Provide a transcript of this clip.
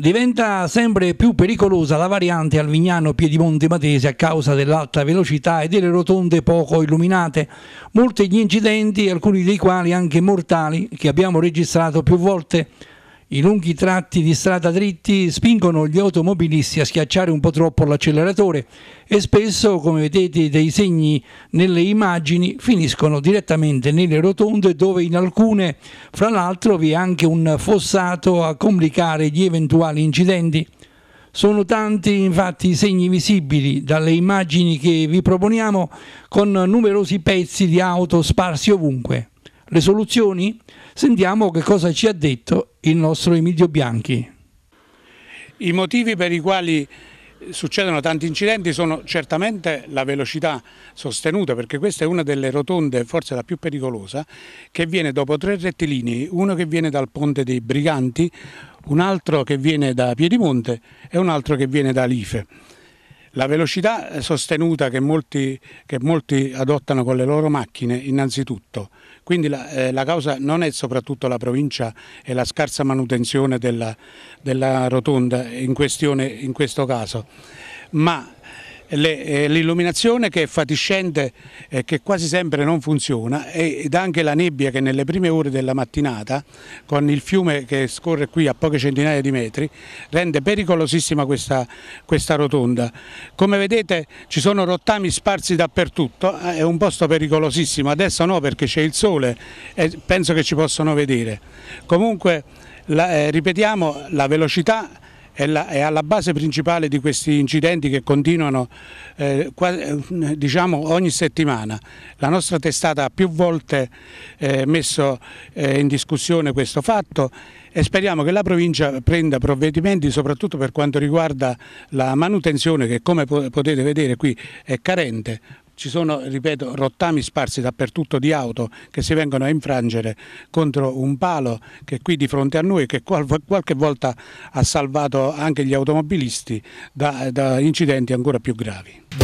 Diventa sempre più pericolosa la variante al Vignano Piedimonte Matese a causa dell'alta velocità e delle rotonde poco illuminate. Molti gli incidenti, alcuni dei quali anche mortali, che abbiamo registrato più volte i lunghi tratti di strada dritti spingono gli automobilisti a schiacciare un po' troppo l'acceleratore e spesso, come vedete dei segni nelle immagini, finiscono direttamente nelle rotonde dove in alcune, fra l'altro, vi è anche un fossato a complicare gli eventuali incidenti. Sono tanti infatti i segni visibili dalle immagini che vi proponiamo con numerosi pezzi di auto sparsi ovunque. Le soluzioni? Sentiamo che cosa ci ha detto il nostro Emilio Bianchi. I motivi per i quali succedono tanti incidenti sono certamente la velocità sostenuta perché questa è una delle rotonde forse la più pericolosa che viene dopo tre rettilinei, uno che viene dal ponte dei Briganti, un altro che viene da Piedimonte e un altro che viene da Life. La velocità sostenuta che molti, che molti, adottano con le loro macchine innanzitutto, quindi la, eh, la, causa non è soprattutto la provincia e la scarsa manutenzione della, della rotonda in, questione, in questo caso, ma eh, l'illuminazione che è fatiscente e eh, che quasi sempre non funziona ed anche la nebbia che nelle prime ore della mattinata con il fiume che scorre qui a poche centinaia di metri rende pericolosissima questa, questa rotonda. Come vedete ci sono rottami sparsi dappertutto, eh, è un posto pericolosissimo, adesso no perché c'è il sole e penso che ci possono vedere. Comunque la, eh, ripetiamo la velocità è, la, è alla base principale di questi incidenti che continuano eh, quasi, eh, diciamo, ogni settimana. La nostra testata ha più volte eh, messo eh, in discussione questo fatto e speriamo che la provincia prenda provvedimenti soprattutto per quanto riguarda la manutenzione che come potete vedere qui è carente ci sono, ripeto, rottami sparsi dappertutto di auto che si vengono a infrangere contro un palo che è qui di fronte a noi e che qualche volta ha salvato anche gli automobilisti da, da incidenti ancora più gravi.